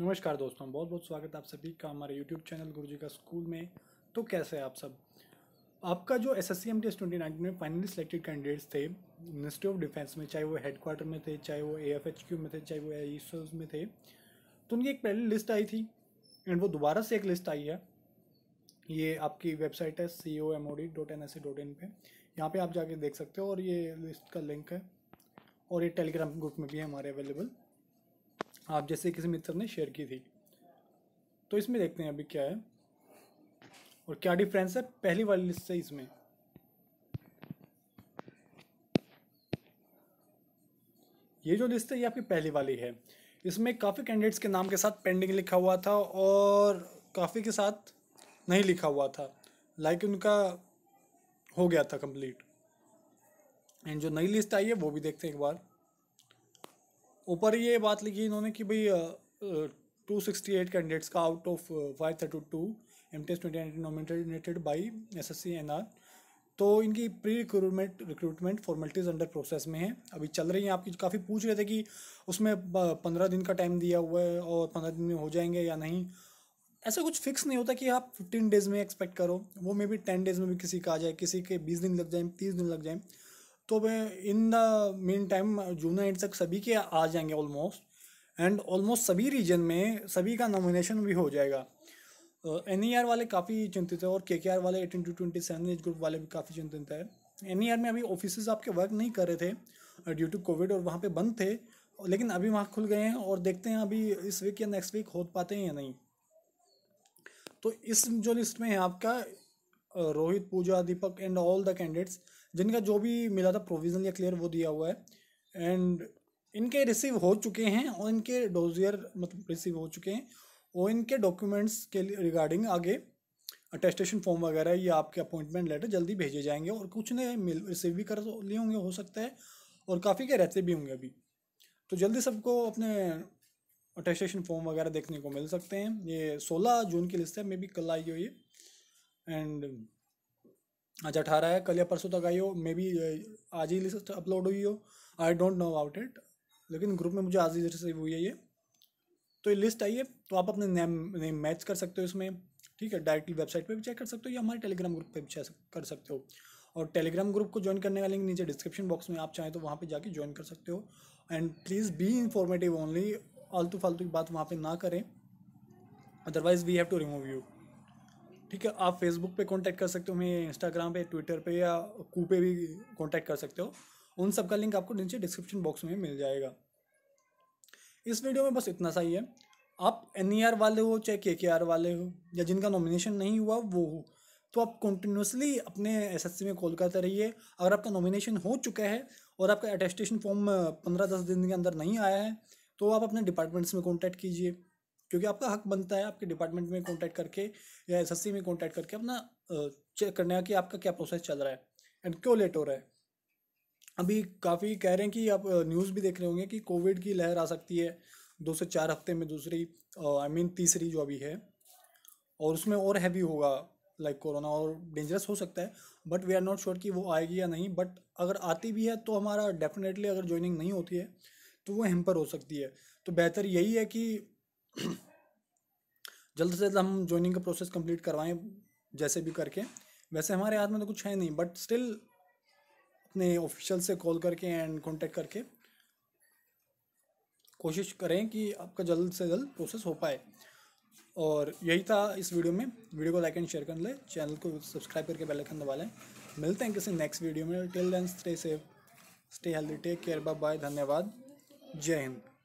नमस्कार दोस्तों बहुत बहुत स्वागत है आप सभी का हमारे यूट्यूब चैनल गुरु जी का स्कूल में तो कैसे हैं आप सब आपका जो S S C M T S twenty nineteen में फाइनली सिलेक्टेड कैंडिडेट्स थे मिनिस्ट्री ऑफ डिफेंस में चाहे वो हेडक्वार्टर में थे चाहे वो ए एफ एच क्यू में थे चाहे वो आई e में थे तो उनकी एक पहली लिस्ट आई थी एंड वो दोबारा से एक लिस्ट आई है ये आपकी वेबसाइट है C O M O D dot N S C dot in पर यहाँ पर आप जाके देख सकते हो और ये लिस्ट का लिंक है और ये टेलीग्राम ग्रुप में भी है हमारे अवेलेबल आप जैसे किसी मित्र ने शेयर की थी तो इसमें देखते हैं अभी क्या है और क्या डिफरेंस है पहली वाली लिस्ट से इसमें ये जो लिस्ट है ये आपकी पहली वाली है इसमें काफ़ी कैंडिडेट्स के नाम के साथ पेंडिंग लिखा हुआ था और काफ़ी के साथ नहीं लिखा हुआ था लाइक उनका हो गया था कंप्लीट एंड जो नई लिस्ट आई है वो भी देखते हैं एक बार ऊपर ये बात लिखी इन्होंने कि भाई टू सिक्सटी एट कैंडिडेट्स का out of five thirty two M T S twenty nominated by S S C N R तो इनकी pre recruitment recruitment formalities under process में है अभी चल रही हैं आपकी काफ़ी पूछ रहे थे कि उसमें पंद्रह दिन का टाइम दिया हुआ है और पंद्रह दिन में हो जाएंगे या नहीं ऐसा कुछ फिक्स नहीं होता कि आप फिफ्टीन डेज़ में एक्सपेक्ट करो वो मे बी टेन डेज़ में भी किसी का आ जाए किसी के बीस दिन लग जाए तीस दिन लग जाए तो मैं in the mean time June end तक सभी के आ जाएंगे ऑलमोस्ट एंड ऑलमोस्ट सभी रीजन में सभी का नॉमिनेशन भी हो जाएगा एन ई आर वाले काफ़ी चिंतित है और के के आर वाले eighteen to twenty seven age group वाले भी काफ़ी चिंतित है एन ई आर में अभी ऑफिस आपके वर्क नहीं कर रहे थे ड्यू टू कोविड और वहाँ पे बंद थे लेकिन अभी वहाँ खुल गए हैं और देखते हैं अभी इस वीक या नेक्स्ट वीक हो पाते हैं या नहीं तो इस जो लिस्ट में है आपका Rohit Pooja Deepak and all the candidates जिनका जो भी मिला था प्रोविजन या क्लियर वो दिया हुआ है एंड इनके रिसीव हो चुके हैं और इनके डोजियर मतलब रिसीव हो चुके हैं और इनके डॉक्यूमेंट्स के रिगार्डिंग आगे अटेस्टेशन फॉर्म वगैरह या आपके अपॉइंटमेंट लेटर जल्दी भेजे जाएंगे और कुछ ने मिल रिसीव भी कर लिए होंगे हो सकता है और काफ़ी के रहते भी होंगे अभी तो जल्दी सबको अपने अटेस्टेशन फॉर्म वगैरह देखने को मिल सकते हैं ये सोलह जून की लिस्ट है मे बी कल आई हो ये एंड आज अठारह है कल या परसों तक आई हो मे बी आज ही लिस्ट अपलोड हुई हो I don't know about it लेकिन ग्रुप में मुझे आज ही रिसीव हुई है ये तो ये लिस्ट आई है तो आप अपने नेम नेम मैच कर सकते हो इसमें ठीक है डायरेक्टली वेबसाइट पे भी चेक कर सकते हो या हमारे टेलीग्राम ग्रुप पे भी चेक कर सकते हो और टेलीग्राम ग्रुप को ज्वाइन करने का लिंक नीचे डिस्क्रिप्शन बॉक्स में आप चाहें तो वहाँ पर जाके ज्वाइन कर सकते हो and please be informative only आलतू फालतू की बात वहाँ पर ना करें otherwise we have to remove you ठीक है आप फेसबुक पे कांटेक्ट कर सकते हो मैं इंस्टाग्राम पे ट्विटर पे या कू पे भी कांटेक्ट कर सकते हो उन सब का लिंक आपको नीचे डिस्क्रिप्शन बॉक्स में मिल जाएगा इस वीडियो में बस इतना सा ही है आप एन e वाले हो चाहे के के वाले हो या जिनका नॉमिनेशन नहीं हुआ वो हो तो आप कंटिन्यूसली अपने सी में कॉल करते रहिए अगर आपका नॉमिनेशन हो चुका है और आपका अटेस्टेशन फॉर्म पंद्रह दस दिन के अंदर नहीं आया है तो आप अपने डिपार्टमेंट्स में कॉन्टैक्ट कीजिए क्योंकि आपका हक बनता है आपके डिपार्टमेंट में कॉन्टैक्ट करके या एस में कॉन्टैक्ट करके अपना चेक करने का कि आपका क्या प्रोसेस चल रहा है एंड क्यों लेट हो रहा है अभी काफ़ी कह रहे हैं कि आप न्यूज़ भी देख रहे होंगे कि कोविड की लहर आ सकती है दो से चार हफ्ते में दूसरी आई मीन तीसरी जो अभी है और उसमें और हैवी होगा लाइक कोरोना और डेंजरस हो सकता है but we are not sure कि वो आएगी या नहीं बट अगर आती भी है तो हमारा डेफिनेटली अगर ज्वाइनिंग नहीं होती है तो वो हेम्पर हो सकती है तो बेहतर यही है कि जल्द से जल्द हम ज्वाइनिंग का प्रोसेस कंप्लीट करवाएं जैसे भी करके वैसे हमारे हाथ में तो कुछ है नहीं बट स्टिल अपने ऑफिशियल से कॉल करके एंड कॉन्टेक्ट करके कोशिश करें कि आपका जल्द से जल्द प्रोसेस हो पाए और यही था इस वीडियो में वीडियो को लाइक एंड शेयर कर लें चैनल को सब्सक्राइब करके बेल आइकन दबा लें मिलते हैं किसी नेक्स्ट वीडियो में till then stay safe stay healthy take care bye धन्यवाद जय हिंद